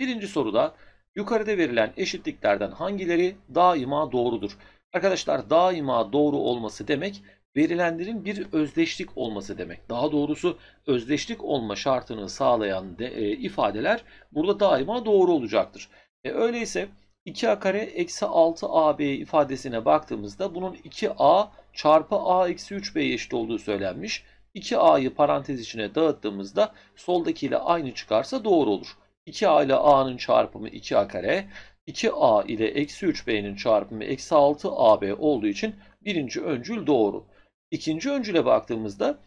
Birinci soruda yukarıda verilen eşitliklerden hangileri daima doğrudur? Arkadaşlar daima doğru olması demek verilenlerin bir özdeşlik olması demek. Daha doğrusu özdeşlik olma şartını sağlayan de, e, ifadeler burada daima doğru olacaktır. E, öyleyse 2a kare eksi 6ab ifadesine baktığımızda bunun 2a çarpı a eksi 3b eşit olduğu söylenmiş. 2a'yı parantez içine dağıttığımızda soldakiyle aynı çıkarsa doğru olur. 2a ile a'nın çarpımı 2a kare. 2a ile eksi 3b'nin çarpımı eksi 6ab olduğu için birinci öncül doğru. İkinci öncüle baktığımızda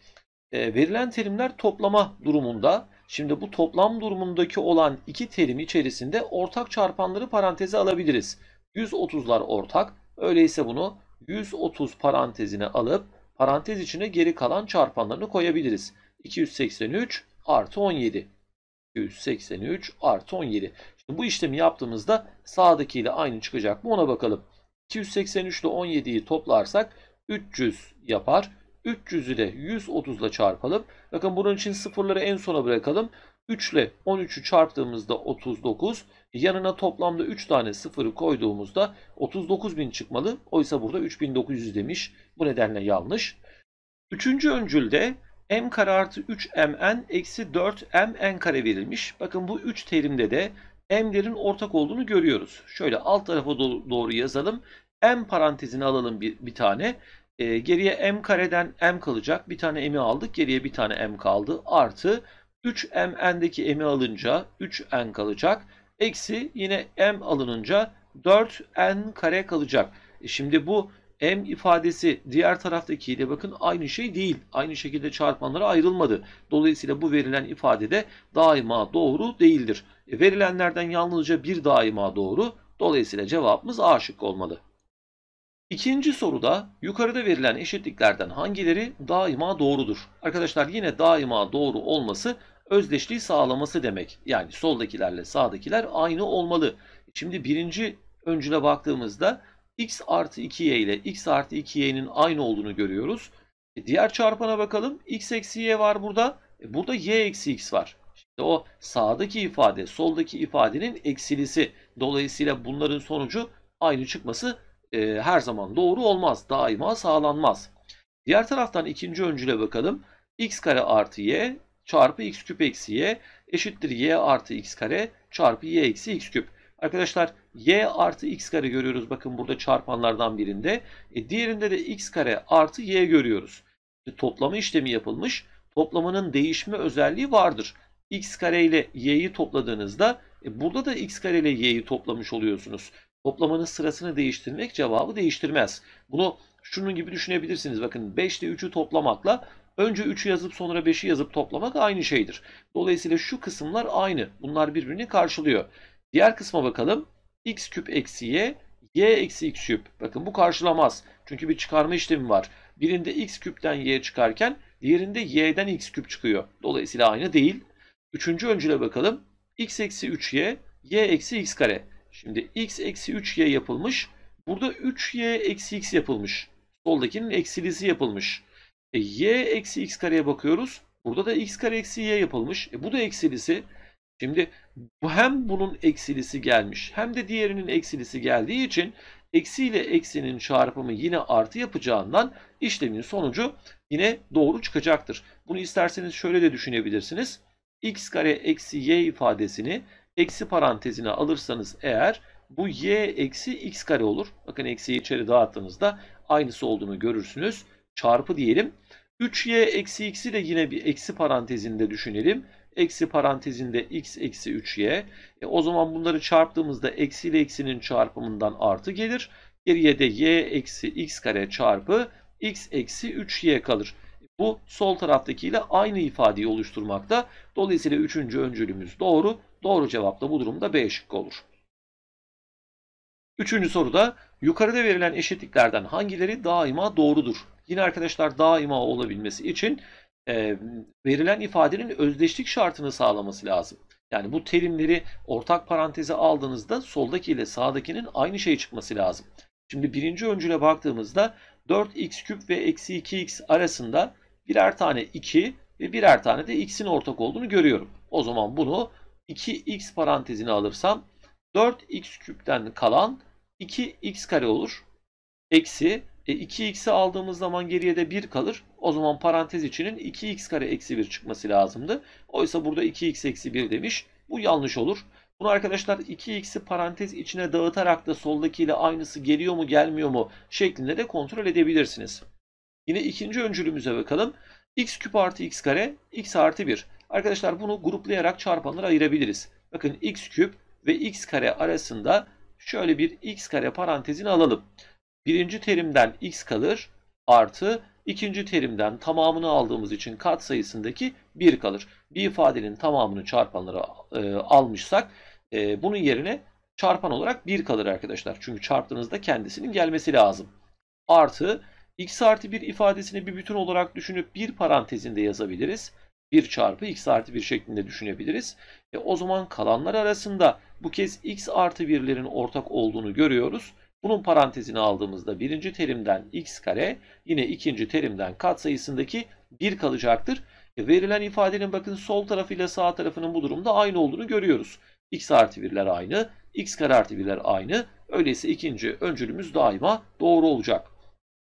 e, verilen terimler toplama durumunda. Şimdi bu toplam durumundaki olan iki terim içerisinde ortak çarpanları paranteze alabiliriz. 130'lar ortak. Öyleyse bunu 130 parantezine alıp parantez içine geri kalan çarpanlarını koyabiliriz. 283 artı 17. 283 artı 17. Şimdi bu işlemi yaptığımızda sağdakiyle aynı çıkacak mı ona bakalım. 283 ile 17'yi toplarsak 300 yapar. 300'ü de 130 ile çarpalım. Bakın bunun için sıfırları en sona bırakalım. 3 ile 13'ü çarptığımızda 39. E, yanına toplamda 3 tane sıfırı koyduğumuzda 39.000 çıkmalı. Oysa burada 3900 demiş. Bu nedenle yanlış. Üçüncü öncülde m kare artı 3mn eksi 4 mn kare verilmiş. Bakın bu 3 terimde de m'lerin ortak olduğunu görüyoruz. Şöyle alt tarafa doğru yazalım. m parantezini alalım bir, bir tane. E, geriye m kareden m kalacak. Bir tane m'i aldık. Geriye bir tane m kaldı. Artı 3mn'deki m'i alınca 3n kalacak. Eksi yine m alınınca 4n kare kalacak. E şimdi bu M ifadesi diğer taraftakiyle bakın aynı şey değil. Aynı şekilde çarpanlara ayrılmadı. Dolayısıyla bu verilen ifade de daima doğru değildir. E, verilenlerden yalnızca bir daima doğru. Dolayısıyla cevabımız A şıkkı olmalı. İkinci soruda yukarıda verilen eşitliklerden hangileri daima doğrudur? Arkadaşlar yine daima doğru olması özdeşliği sağlaması demek. Yani soldakilerle sağdakiler aynı olmalı. Şimdi birinci öncüle baktığımızda x artı 2y ile x artı 2y'nin aynı olduğunu görüyoruz. E diğer çarpana bakalım. x eksi y var burada. E burada y eksi x var. İşte o sağdaki ifade, soldaki ifadenin eksilisi. Dolayısıyla bunların sonucu aynı çıkması e, her zaman doğru olmaz. Daima sağlanmaz. Diğer taraftan ikinci öncüle bakalım. x kare artı y çarpı x küp eksi y eşittir y artı x kare çarpı y eksi x küp. Arkadaşlar y artı x kare görüyoruz. Bakın burada çarpanlardan birinde. E, diğerinde de x kare artı y görüyoruz. E, toplama işlemi yapılmış. Toplamanın değişme özelliği vardır. x kare ile y'yi topladığınızda e, burada da x kare ile y'yi toplamış oluyorsunuz. Toplamanın sırasını değiştirmek cevabı değiştirmez. Bunu şunun gibi düşünebilirsiniz. Bakın 5 ile 3'ü toplamakla önce 3'ü yazıp sonra 5'i yazıp toplamak aynı şeydir. Dolayısıyla şu kısımlar aynı. Bunlar birbirini karşılıyor. Diğer kısma bakalım. x küp eksi y, y eksi x küp. Bakın bu karşılamaz. Çünkü bir çıkarma işlemi var. Birinde x küpten y çıkarken diğerinde y'den x küp çıkıyor. Dolayısıyla aynı değil. Üçüncü öncüle bakalım. x eksi 3y, y eksi x kare. Şimdi x eksi 3y yapılmış. Burada 3y eksi x yapılmış. Soldakinin eksilisi yapılmış. E, y eksi x kareye bakıyoruz. Burada da x kare eksi y yapılmış. E, bu da eksilisi. Şimdi bu hem bunun eksilisi gelmiş hem de diğerinin eksilisi geldiği için eksiyle eksinin çarpımı yine artı yapacağından işlemin sonucu yine doğru çıkacaktır. Bunu isterseniz şöyle de düşünebilirsiniz. x kare eksi y ifadesini eksi parantezine alırsanız eğer bu y eksi x kare olur. Bakın eksiyi içeri dağıttığınızda aynısı olduğunu görürsünüz. Çarpı diyelim. 3y eksi x'i de yine bir eksi parantezinde düşünelim. Eksi parantezinde x eksi 3y. E, o zaman bunları çarptığımızda eksi ile eksinin çarpımından artı gelir. Geriye de y eksi x kare çarpı x eksi 3y kalır. Bu sol taraftakiyle aynı ifadeyi oluşturmakta. Dolayısıyla üçüncü öncülümüz doğru. Doğru cevap da bu durumda B şıkkı olur. Üçüncü soruda yukarıda verilen eşitliklerden hangileri daima doğrudur? Yine arkadaşlar daima olabilmesi için e, verilen ifadenin özdeşlik şartını sağlaması lazım. Yani bu terimleri ortak paranteze aldığınızda soldaki ile sağdakinin aynı şey çıkması lazım. Şimdi birinci öncüle baktığımızda 4x küp ve eksi 2x arasında birer tane 2 ve birer tane de x'in ortak olduğunu görüyorum. O zaman bunu 2x parantezine alırsam 4x küpten kalan 2x kare olur. Eksi 2x'i e, aldığımız zaman geriye de 1 kalır. O zaman parantez içinin 2x kare eksi 1 çıkması lazımdı. Oysa burada 2x eksi 1 demiş. Bu yanlış olur. Bunu arkadaşlar 2x'i parantez içine dağıtarak da soldakiyle aynısı geliyor mu gelmiyor mu şeklinde de kontrol edebilirsiniz. Yine ikinci öncülümüze bakalım. x küp artı x kare x artı 1. Arkadaşlar bunu gruplayarak çarpanlara ayırabiliriz. Bakın x küp ve x kare arasında şöyle bir x kare parantezini alalım. Birinci terimden x kalır artı ikinci terimden tamamını aldığımız için kat sayısındaki 1 kalır. Bir ifadenin tamamını çarpanlara e, almışsak e, bunun yerine çarpan olarak 1 kalır arkadaşlar. Çünkü çarptığınızda kendisinin gelmesi lazım. Artı x artı 1 ifadesini bir bütün olarak düşünüp bir parantezinde yazabiliriz. 1 çarpı x artı 1 şeklinde düşünebiliriz. E, o zaman kalanlar arasında bu kez x artı 1'lerin ortak olduğunu görüyoruz. Bunun parantezini aldığımızda birinci terimden x kare yine ikinci terimden katsayısındaki 1 kalacaktır. E verilen ifadenin bakın sol tarafıyla sağ tarafının bu durumda aynı olduğunu görüyoruz. x artı 1'ler aynı, x kare artı 1'ler aynı. Öyleyse ikinci öncülümüz daima doğru olacak.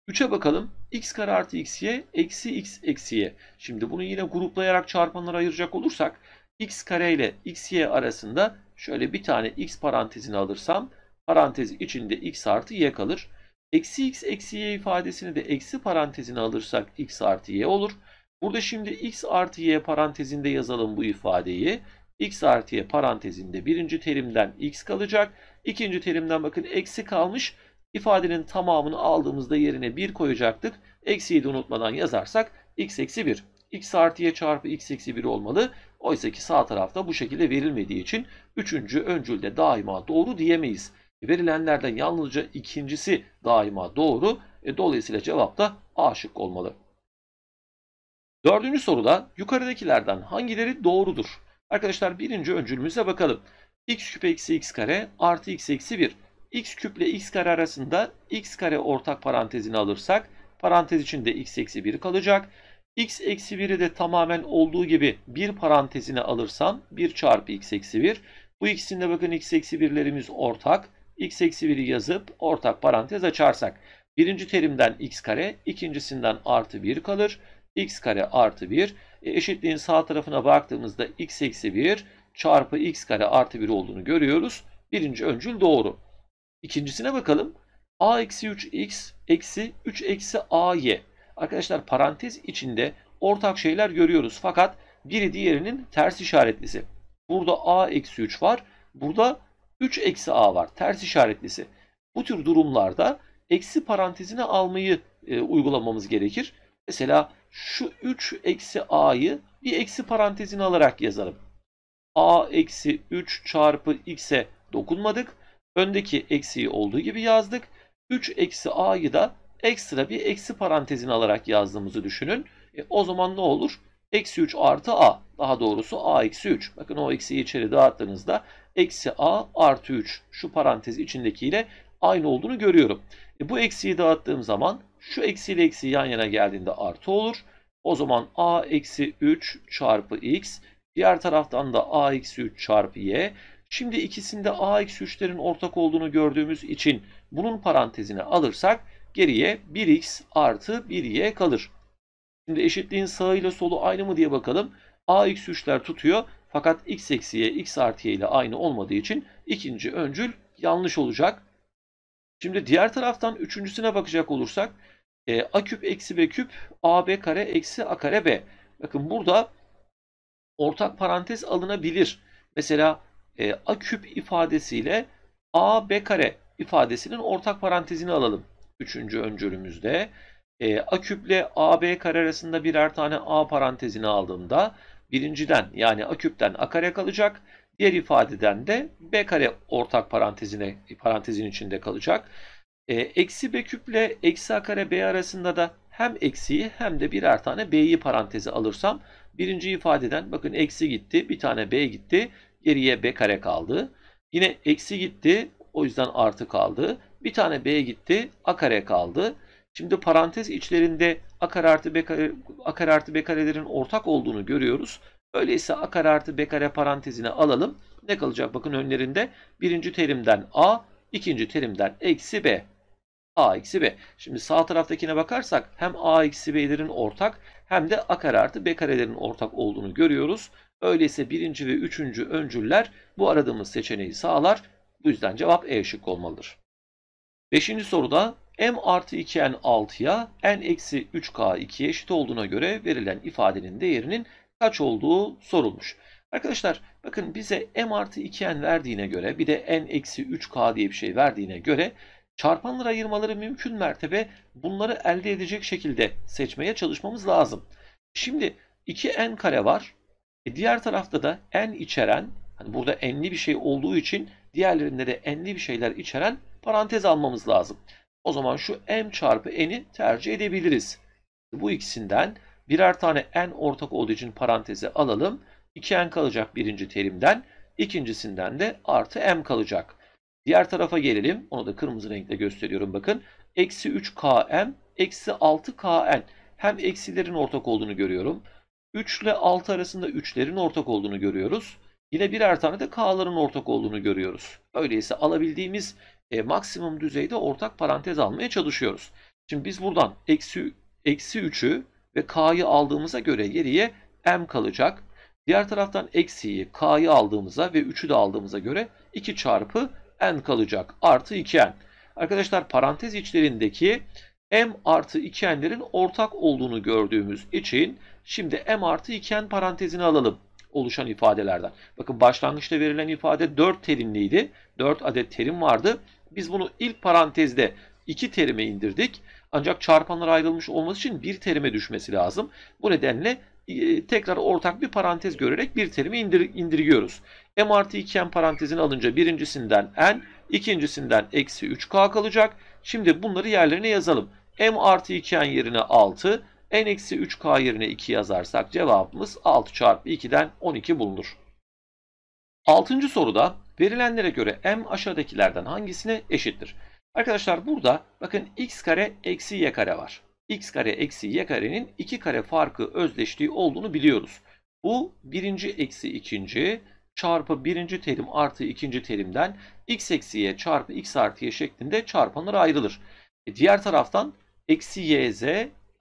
3'e bakalım. x kare artı x'ye eksi x eksi y. Şimdi bunu yine gruplayarak çarpanlara ayıracak olursak x kare ile xy arasında şöyle bir tane x parantezini alırsam parantez içinde x artı y kalır. Eksi x eksi y ifadesini de eksi parantezine alırsak x artı y olur. Burada şimdi x artı y parantezinde yazalım bu ifadeyi. x artı y parantezinde birinci terimden x kalacak. İkinci terimden bakın eksi kalmış. İfadenin tamamını aldığımızda yerine 1 koyacaktık. Eksiyi de unutmadan yazarsak x eksi 1. x artı y çarpı x eksi 1 olmalı. Oysa ki sağ tarafta bu şekilde verilmediği için üçüncü öncülde daima doğru diyemeyiz. Verilenlerden yalnızca ikincisi daima doğru. E, dolayısıyla cevap da A şık olmalı. Dördüncü soruda yukarıdakilerden hangileri doğrudur? Arkadaşlar birinci öncülümüze bakalım. x küp eksi x kare artı x eksi 1. x küp ile x kare arasında x kare ortak parantezini alırsak parantez içinde x eksi 1 kalacak. x eksi 1'i de tamamen olduğu gibi bir parantezine alırsam 1 çarpı x eksi 1. Bu ikisinde bakın x eksi 1'lerimiz ortak x eksi 1'i yazıp ortak parantez açarsak birinci terimden x kare ikincisinden artı 1 kalır. x kare artı 1 e, eşitliğin sağ tarafına baktığımızda x eksi 1 çarpı x kare artı 1 olduğunu görüyoruz. Birinci öncül doğru. İkincisine bakalım. a eksi 3x eksi 3 eksi ay. Arkadaşlar parantez içinde ortak şeyler görüyoruz. Fakat biri diğerinin ters işaretlisi. Burada a eksi 3 var. Burada 3 eksi a var. Ters işaretlisi. Bu tür durumlarda eksi parantezine almayı e, uygulamamız gerekir. Mesela şu 3 eksi a'yı bir eksi parantezine alarak yazalım. a eksi 3 çarpı x'e dokunmadık. Öndeki eksiği olduğu gibi yazdık. 3 eksi a'yı da ekstra bir eksi parantezine alarak yazdığımızı düşünün. E, o zaman ne olur? Eksi 3 artı a. Daha doğrusu a eksi 3. Bakın o eksiyi içeri dağıttığınızda eksi a artı 3 şu parantez içindekiyle aynı olduğunu görüyorum. E bu eksiyi dağıttığım zaman şu eksiyle eksi yan yana geldiğinde artı olur. O zaman a eksi 3 çarpı x diğer taraftan da a eksi 3 çarpı y. Şimdi ikisinde a eksi 3'lerin ortak olduğunu gördüğümüz için bunun parantezine alırsak geriye 1x artı 1y kalır. Şimdi eşitliğin sağı ile solu aynı mı diye bakalım. a eksi 3'ler tutuyor. Fakat x eksi x artı y ile aynı olmadığı için ikinci öncül yanlış olacak. Şimdi diğer taraftan üçüncüsüne bakacak olursak e, a küp eksi b küp a b kare eksi a kare b. Bakın burada ortak parantez alınabilir. Mesela e, a küp ifadesiyle a b kare ifadesinin ortak parantezini alalım. Üçüncü öncülümüzde. E, a küple a b kare arasında birer tane a parantezini aldığımda birinciden yani a küpten a kare kalacak. Diğer ifadeden de b kare ortak parantezine parantezin içinde kalacak. E, eksi b küple eksi a kare b arasında da hem eksiyi hem de birer tane b'yi paranteze alırsam birinci ifadeden bakın eksi gitti bir tane b gitti geriye b kare kaldı. Yine eksi gitti o yüzden artı kaldı. Bir tane b gitti a kare kaldı. Şimdi parantez içlerinde a kare artı b kare, a kare artı b karelerin ortak olduğunu görüyoruz. Öyleyse a kare artı b kare parantezine alalım. Ne kalacak? Bakın önlerinde birinci terimden a, ikinci terimden eksi b. a eksi b. Şimdi sağ taraftakine bakarsak hem a eksi b'lerin ortak hem de a kare artı b karelerin ortak olduğunu görüyoruz. Öyleyse birinci ve üçüncü öncüller bu aradığımız seçeneği sağlar. Bu yüzden cevap E şıkkı olmalıdır. Beşinci soruda m artı 2n 6'ya n eksi 3k 2'ye eşit olduğuna göre verilen ifadenin değerinin kaç olduğu sorulmuş. Arkadaşlar bakın bize m artı 2n verdiğine göre bir de n eksi 3k diye bir şey verdiğine göre çarpanları ayırmaları mümkün mertebe bunları elde edecek şekilde seçmeye çalışmamız lazım. Şimdi 2n kare var. E diğer tarafta da n içeren hani burada n'li bir şey olduğu için diğerlerinde de n'li bir şeyler içeren parantez almamız lazım. O zaman şu m çarpı n'i tercih edebiliriz. Bu ikisinden birer tane n ortak olduğu için paranteze alalım. 2n kalacak birinci terimden. ikincisinden de artı m kalacak. Diğer tarafa gelelim. Onu da kırmızı renkle gösteriyorum bakın. Eksi 3km, eksi 6kn. Hem eksilerin ortak olduğunu görüyorum. 3 ile 6 arasında 3'lerin ortak olduğunu görüyoruz. Yine birer tane de k'ların ortak olduğunu görüyoruz. Öyleyse alabildiğimiz e, maksimum düzeyde ortak parantez almaya çalışıyoruz. Şimdi biz buradan eksi, eksi 3'ü ve k'yı aldığımıza göre geriye m kalacak. Diğer taraftan eksiyi, k'yı aldığımıza ve 3'ü de aldığımıza göre 2 çarpı n kalacak. Artı 2n. Arkadaşlar parantez içlerindeki m artı 2n'lerin ortak olduğunu gördüğümüz için şimdi m artı 2n parantezini alalım oluşan ifadelerden. Bakın başlangıçta verilen ifade 4 terimliydi. 4 adet terim vardı. Biz bunu ilk parantezde iki terime indirdik. Ancak çarpanlar ayrılmış olması için bir terime düşmesi lazım. Bu nedenle e, tekrar ortak bir parantez görerek bir terimi indir, indirgiyoruz. M artı 2M parantezini alınca birincisinden N, ikincisinden eksi 3K kalacak. Şimdi bunları yerlerine yazalım. M artı 2N yerine 6, N eksi 3K yerine 2 yazarsak cevabımız 6 çarpı 2'den 12 bulunur. Altıncı soruda Verilenlere göre m aşağıdakilerden hangisine eşittir? Arkadaşlar burada bakın x kare eksi y kare var. x kare eksi y karenin 2 kare farkı özdeşliği olduğunu biliyoruz. Bu birinci eksi ikinci çarpı birinci terim artı ikinci terimden x eksi y çarpı x artı y şeklinde çarpanlar ayrılır. E diğer taraftan eksi yz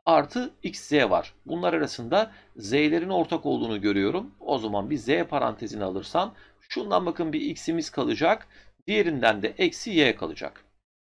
artı xz var. Bunlar arasında z'lerin ortak olduğunu görüyorum. O zaman bir z parantezini alırsam şundan bakın bir x'imiz kalacak. Diğerinden de eksi y kalacak.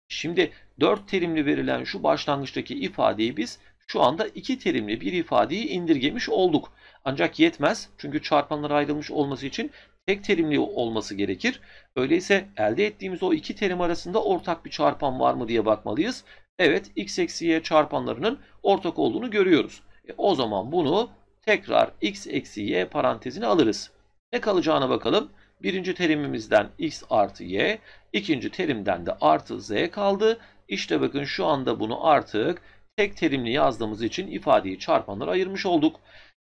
Şimdi 4 terimli verilen şu başlangıçtaki ifadeyi biz şu anda 2 terimli bir ifadeyi indirgemiş olduk. Ancak yetmez çünkü çarpanlara ayrılmış olması için tek terimli olması gerekir. Öyleyse elde ettiğimiz o iki terim arasında ortak bir çarpan var mı diye bakmalıyız. Evet x eksi y çarpanlarının ortak olduğunu görüyoruz. E, o zaman bunu tekrar x eksi y parantezine alırız. Ne kalacağına bakalım. Birinci terimimizden x artı y, ikinci terimden de artı z kaldı. İşte bakın şu anda bunu artık tek terimli yazdığımız için ifadeyi çarpanlara ayırmış olduk.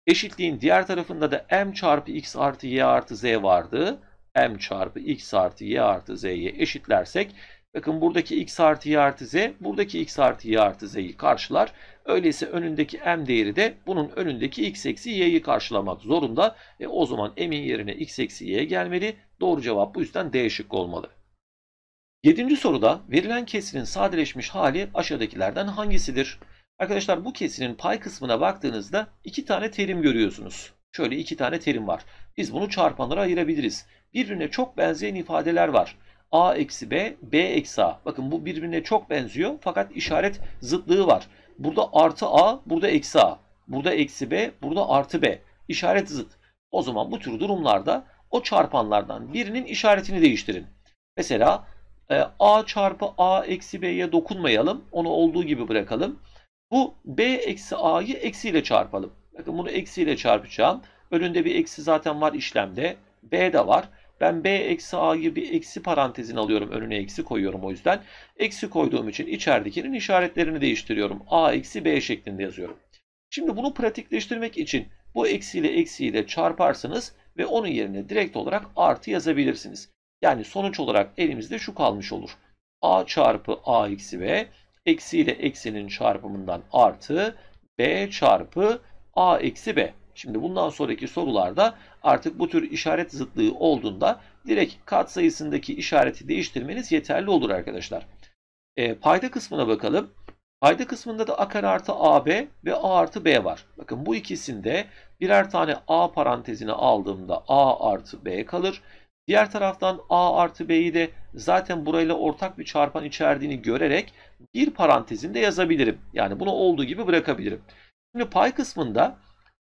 Eşitliğin diğer tarafında da m çarpı x artı y artı z vardı. m çarpı x artı y artı z'ye eşitlersek bakın buradaki x artı y artı z buradaki x artı y artı z'yi karşılar. Öyleyse önündeki m değeri de bunun önündeki x eksi y'yi karşılamak zorunda. E, o zaman m'in yerine x eksi y gelmeli. Doğru cevap bu yüzden d şıkkı olmalı. Yedinci soruda verilen kesrin sadeleşmiş hali aşağıdakilerden hangisidir? Arkadaşlar bu kesinin pay kısmına baktığınızda iki tane terim görüyorsunuz. Şöyle iki tane terim var. Biz bunu çarpanlara ayırabiliriz. Birbirine çok benzeyen ifadeler var. A eksi B, B eksi A. Bakın bu birbirine çok benziyor fakat işaret zıtlığı var. Burada artı A, burada eksi A. Burada eksi B, burada artı B. İşaret zıt. O zaman bu tür durumlarda o çarpanlardan birinin işaretini değiştirin. Mesela e, A çarpı A eksi B'ye dokunmayalım. Onu olduğu gibi bırakalım. Bu b eksi a'yı eksiyle çarpalım. Bakın bunu eksiyle çarpacağım. Önünde bir eksi zaten var işlemde. b de var. Ben b eksi a'yı bir eksi parantezin alıyorum. Önüne eksi koyuyorum o yüzden. Eksi koyduğum için içeridekinin işaretlerini değiştiriyorum. a eksi b şeklinde yazıyorum. Şimdi bunu pratikleştirmek için bu eksiyle eksiyle çarparsınız ve onun yerine direkt olarak artı yazabilirsiniz. Yani sonuç olarak elimizde şu kalmış olur. a çarpı a eksi b Eksi ile eksenin çarpımından artı b çarpı a eksi b. Şimdi bundan sonraki sorularda artık bu tür işaret zıtlığı olduğunda direkt katsayısındaki işareti değiştirmeniz yeterli olur arkadaşlar. E, payda kısmına bakalım. Payda kısmında da a kare artı ab ve a artı b var. Bakın bu ikisinde birer tane a parantezine aldığımda a artı b kalır. Diğer taraftan A artı B'yi de zaten burayla ortak bir çarpan içerdiğini görerek bir parantezinde yazabilirim. Yani bunu olduğu gibi bırakabilirim. Şimdi pay kısmında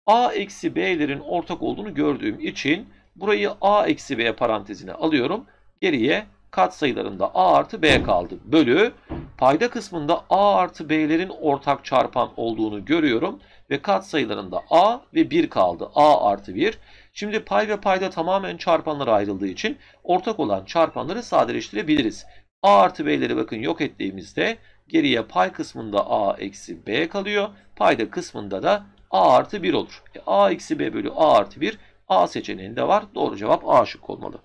A eksi B'lerin ortak olduğunu gördüğüm için burayı A eksi B parantezine alıyorum. Geriye kat sayılarında A artı B kaldı. Bölü payda kısmında A artı B'lerin ortak çarpan olduğunu görüyorum. Ve kat sayılarında A ve 1 kaldı. A artı 1. Şimdi pay ve payda tamamen çarpanlara ayrıldığı için ortak olan çarpanları sadeleştirebiliriz. A artı B'leri bakın yok ettiğimizde geriye pay kısmında A eksi B kalıyor. Payda kısmında da A artı 1 olur. E, A eksi B bölü A artı 1 A seçeneğinde var. Doğru cevap A şık olmalı.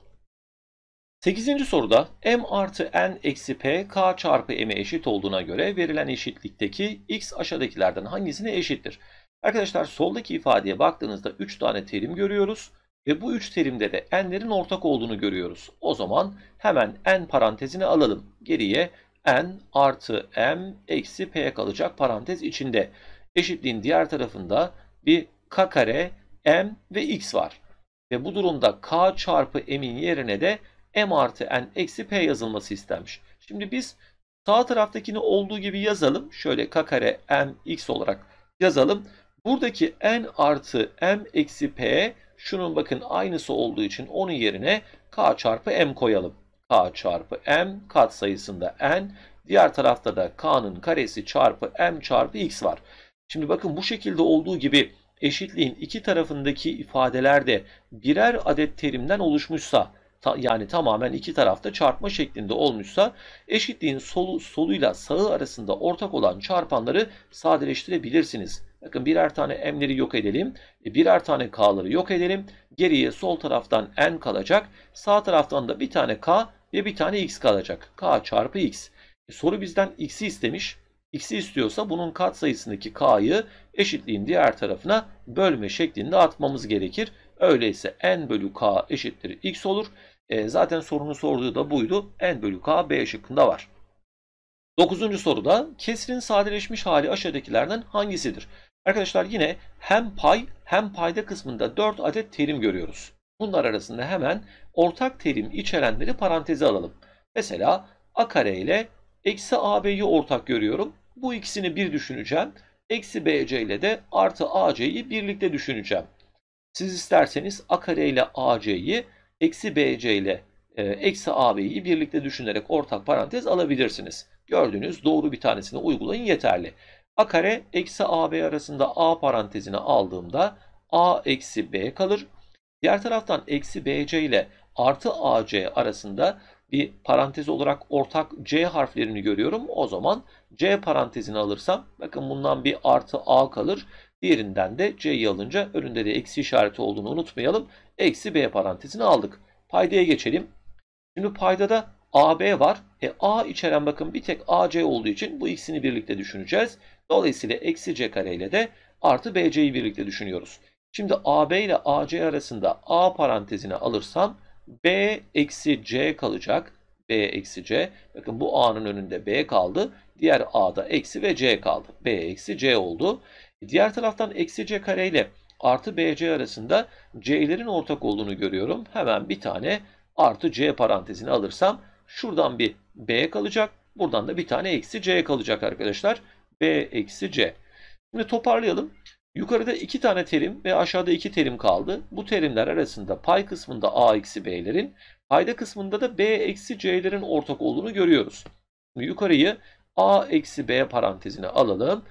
8. soruda m artı n eksi p k çarpı m'e eşit olduğuna göre verilen eşitlikteki x aşağıdakilerden hangisine eşittir? Arkadaşlar soldaki ifadeye baktığınızda 3 tane terim görüyoruz. Ve bu 3 terimde de n'lerin ortak olduğunu görüyoruz. O zaman hemen n parantezini alalım. Geriye n artı m eksi p kalacak parantez içinde. Eşitliğin diğer tarafında bir k kare m ve x var. Ve bu durumda k çarpı m'in yerine de m artı n eksi p yazılması istenmiş. Şimdi biz sağ taraftakini olduğu gibi yazalım. Şöyle k kare m x olarak yazalım. Buradaki n artı m eksi p şunun bakın aynısı olduğu için onun yerine k çarpı m koyalım. k çarpı m kat sayısında n diğer tarafta da k'nın karesi çarpı m çarpı x var. Şimdi bakın bu şekilde olduğu gibi eşitliğin iki tarafındaki ifadelerde birer adet terimden oluşmuşsa ta, yani tamamen iki tarafta çarpma şeklinde olmuşsa eşitliğin solu, soluyla sağı arasında ortak olan çarpanları sadeleştirebilirsiniz. Bakın birer tane m'leri yok edelim. E, birer tane k'ları yok edelim. Geriye sol taraftan n kalacak. Sağ taraftan da bir tane k ve bir tane x kalacak. k çarpı x. E, soru bizden x'i istemiş. X'i istiyorsa bunun kat sayısındaki k'yı eşitliğin diğer tarafına bölme şeklinde atmamız gerekir. Öyleyse n bölü k eşittir x olur. E, zaten sorunu sorduğu da buydu. N bölü K B şıkkında var. Dokuzuncu soruda kesrin sadeleşmiş hali aşağıdakilerden hangisidir? Arkadaşlar yine hem pay hem payda kısmında 4 adet terim görüyoruz. Bunlar arasında hemen ortak terim içerenleri paranteze alalım. Mesela a kare ile eksi ab'yi ortak görüyorum. Bu ikisini bir düşüneceğim. Eksi bc ile de artı ac'yi birlikte düşüneceğim. Siz isterseniz a kare ile ac'yi eksi bc ile e, eksi ab'yi birlikte düşünerek ortak parantez alabilirsiniz. Gördüğünüz doğru bir tanesini uygulayın yeterli. a kare eksi ab arasında a parantezine aldığımda a eksi b kalır. Diğer taraftan eksi bc ile artı ac arasında bir parantez olarak ortak C harflerini görüyorum. O zaman C parantezini alırsam bakın bundan bir artı A kalır. Diğerinden de C'yi alınca önünde de eksi işareti olduğunu unutmayalım. Eksi B parantezini aldık. Paydaya geçelim. Şimdi payda da AB var. E, A içeren bakın bir tek AC olduğu için bu ikisini birlikte düşüneceğiz. Dolayısıyla eksi C kare ile de artı BC'yi birlikte düşünüyoruz. Şimdi AB ile AC arasında A parantezini alırsam B eksi C kalacak. B eksi C. Bakın bu A'nın önünde B kaldı. Diğer A'da eksi ve C kaldı. B eksi C oldu. E, diğer taraftan eksi C kare ile artı BC arasında C'lerin ortak olduğunu görüyorum. Hemen bir tane artı C parantezini alırsam şuradan bir B kalacak. Buradan da bir tane eksi C kalacak arkadaşlar. B eksi C. Şimdi toparlayalım. Yukarıda iki tane terim ve aşağıda iki terim kaldı. Bu terimler arasında pay kısmında a eksi b'lerin, payda kısmında da b eksi c'lerin ortak olduğunu görüyoruz. Yukarıyı a eksi b parantezine alalım.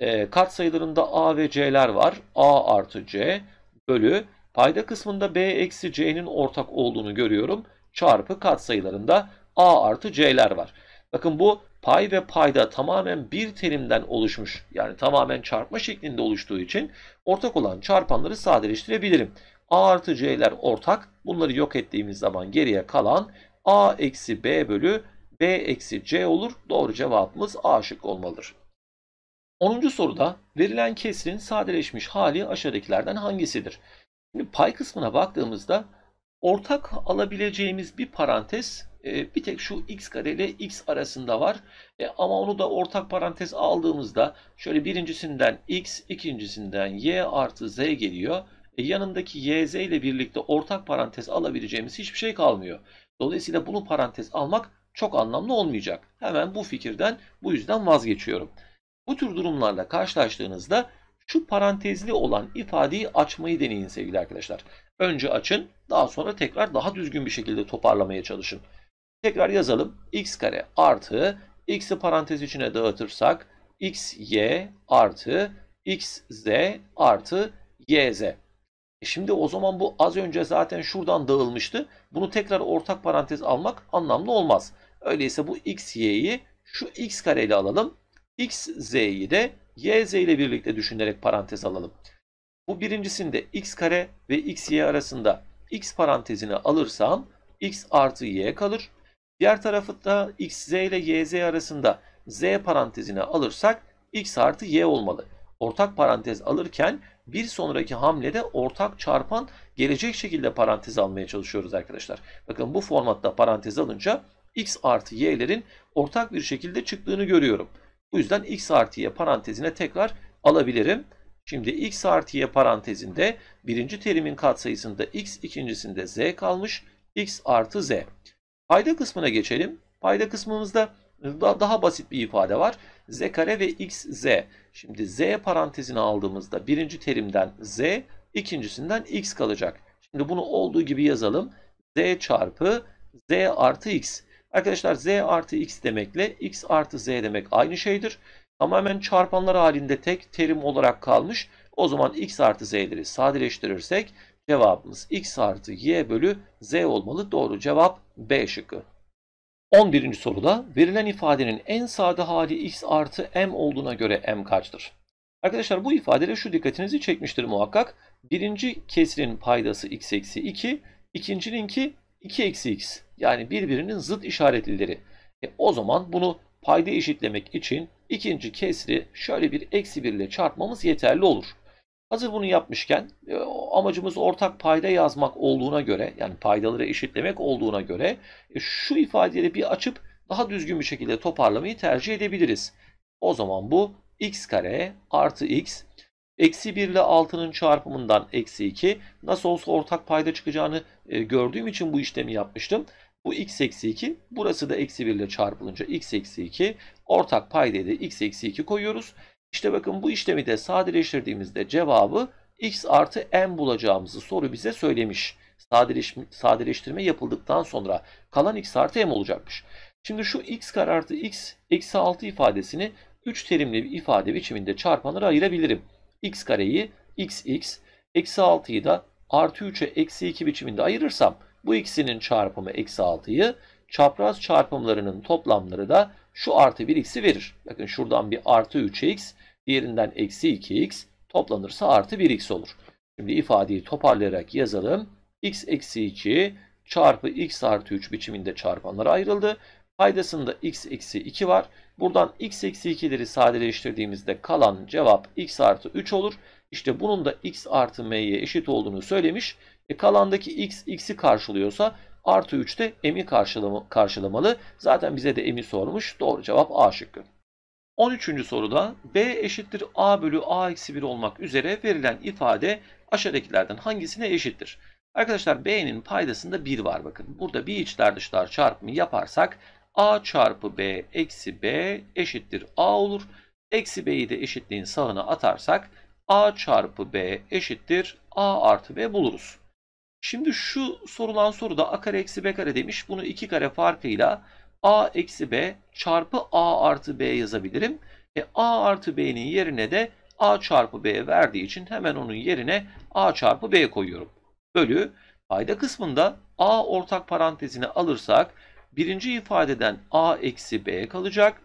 E, kat sayılarında a ve c'ler var. a artı c bölü payda kısmında b eksi c'nin ortak olduğunu görüyorum. Çarpı kat sayılarında a artı c'ler var. Bakın bu pay ve payda tamamen bir terimden oluşmuş yani tamamen çarpma şeklinde oluştuğu için ortak olan çarpanları sadeleştirebilirim. A artı C'ler ortak. Bunları yok ettiğimiz zaman geriye kalan A eksi B bölü B eksi C olur. Doğru cevabımız A şık olmalıdır. 10. soruda verilen kesrin sadeleşmiş hali aşağıdakilerden hangisidir? Şimdi pay kısmına baktığımızda ortak alabileceğimiz bir parantez ee, bir tek şu x kare ile x arasında var. E, ama onu da ortak parantez aldığımızda şöyle birincisinden x, ikincisinden y artı z geliyor. E, yanındaki yz ile birlikte ortak parantez alabileceğimiz hiçbir şey kalmıyor. Dolayısıyla bunu parantez almak çok anlamlı olmayacak. Hemen bu fikirden bu yüzden vazgeçiyorum. Bu tür durumlarla karşılaştığınızda şu parantezli olan ifadeyi açmayı deneyin sevgili arkadaşlar. Önce açın daha sonra tekrar daha düzgün bir şekilde toparlamaya çalışın. Tekrar yazalım. x kare artı x'i parantez içine dağıtırsak x y artı x z artı y z. E, şimdi o zaman bu az önce zaten şuradan dağılmıştı. Bunu tekrar ortak parantez almak anlamlı olmaz. Öyleyse bu x y'yi şu x kare ile alalım. x z'yi de y z ile birlikte düşünerek parantez alalım. Bu birincisinde x kare ve x y arasında x parantezine alırsam x artı y kalır. Diğer tarafı da xz ile yz arasında z parantezine alırsak x artı y olmalı. Ortak parantez alırken bir sonraki hamlede ortak çarpan gelecek şekilde parantez almaya çalışıyoruz arkadaşlar. Bakın bu formatta parantez alınca x artı y'lerin ortak bir şekilde çıktığını görüyorum. Bu yüzden x artı y parantezine tekrar alabilirim. Şimdi x artı y parantezinde birinci terimin katsayısında x ikincisinde z kalmış. x artı z. Payda kısmına geçelim. Payda kısmımızda e, daha basit bir ifade var. Z kare ve xz. Şimdi z parantezini aldığımızda birinci terimden z, ikincisinden x kalacak. Şimdi bunu olduğu gibi yazalım. z çarpı z artı x. Arkadaşlar z artı x demekle x artı z demek aynı şeydir. Tamamen çarpanlar halinde tek terim olarak kalmış. O zaman x artı z'leri sadeleştirirsek cevabımız x artı y bölü z olmalı. Doğru cevap B şıkkı. 11. soruda verilen ifadenin en sade hali x artı m olduğuna göre m kaçtır? Arkadaşlar bu ifadede şu dikkatinizi çekmiştir muhakkak. Birinci kesrin paydası x eksi 2, ikincininki 2 eksi x. Yani birbirinin zıt işaretlileri. E, o zaman bunu payda eşitlemek için ikinci kesri şöyle bir eksi 1 ile çarpmamız yeterli olur. Hazır bunu yapmışken e, amacımız ortak payda yazmak olduğuna göre yani paydaları eşitlemek olduğuna göre e, şu ifadeleri bir açıp daha düzgün bir şekilde toparlamayı tercih edebiliriz. O zaman bu x kare artı x eksi 1 ile 6'nın çarpımından eksi 2 nasıl olsa ortak payda çıkacağını e, gördüğüm için bu işlemi yapmıştım. Bu x eksi 2 burası da eksi 1 ile çarpılınca x eksi 2 ortak paydaya da x eksi 2 koyuyoruz. İşte bakın bu işlemi de sadeleştirdiğimizde cevabı x artı n bulacağımızı soru bize söylemiş. sadeleştirme yapıldıktan sonra kalan x artı m olacakmış. Şimdi şu x kare artı x eksi 6 ifadesini 3 terimli bir ifade biçiminde çarpanlara ayırabilirim. x kareyi x x eksi 6'yı da artı 3'e eksi 2 biçiminde ayırırsam bu ikisinin çarpımı eksi 6'yı çapraz çarpımlarının toplamları da şu artı 1x'i verir. Bakın şuradan bir artı 3x Diğerinden eksi 2x toplanırsa artı 1x olur. Şimdi ifadeyi toparlayarak yazalım. x eksi 2 çarpı x artı 3 biçiminde çarpanlar ayrıldı. Paydasında x eksi 2 var. Buradan x eksi 2'leri sadeleştirdiğimizde kalan cevap x artı 3 olur. İşte bunun da x artı m'ye eşit olduğunu söylemiş. E kalandaki x x'i karşılıyorsa artı 3 de m'i karşılamalı. Zaten bize de m'i sormuş. Doğru cevap A şıkkı. 13. soruda b eşittir a bölü a eksi 1 olmak üzere verilen ifade aşağıdakilerden hangisine eşittir? Arkadaşlar b'nin paydasında 1 var bakın. Burada bir içler dışlar çarpımı yaparsak a çarpı b eksi b eşittir a olur. Eksi b'yi de eşitliğin sağına atarsak a çarpı b eşittir a artı b buluruz. Şimdi şu sorulan soruda a kare eksi b kare demiş. Bunu 2 kare farkıyla a eksi b çarpı a artı b yazabilirim. E, a artı b'nin yerine de a çarpı b verdiği için hemen onun yerine a çarpı b koyuyorum. Bölü payda kısmında a ortak parantezine alırsak birinci ifadeden a eksi b kalacak.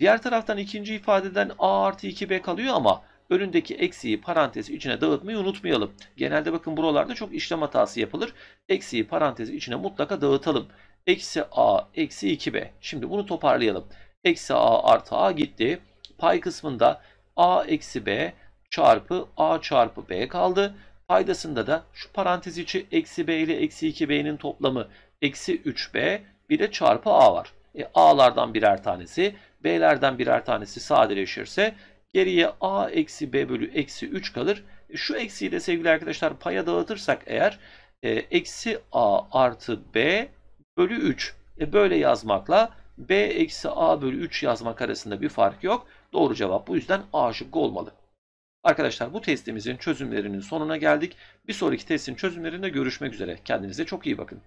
Diğer taraftan ikinci ifadeden a artı 2b kalıyor ama önündeki eksiği parantez içine dağıtmayı unutmayalım. Genelde bakın buralarda çok işlem hatası yapılır. Eksiği parantez içine mutlaka dağıtalım. Eksi a eksi 2b. Şimdi bunu toparlayalım. Eksi a artı a gitti. Pay kısmında a eksi b çarpı a çarpı b kaldı. Paydasında da şu parantez içi eksi b ile eksi 2b'nin toplamı eksi 3b bir de çarpı a var. E, a'lardan birer tanesi b'lerden birer tanesi sadeleşirse geriye a eksi b bölü eksi 3 kalır. E, şu eksiyi de sevgili arkadaşlar paya dağıtırsak eğer e, eksi a artı b bölü 3. E böyle yazmakla B eksi A bölü 3 yazmak arasında bir fark yok. Doğru cevap bu yüzden A şıkkı olmalı. Arkadaşlar bu testimizin çözümlerinin sonuna geldik. Bir sonraki testin çözümlerinde görüşmek üzere. Kendinize çok iyi bakın.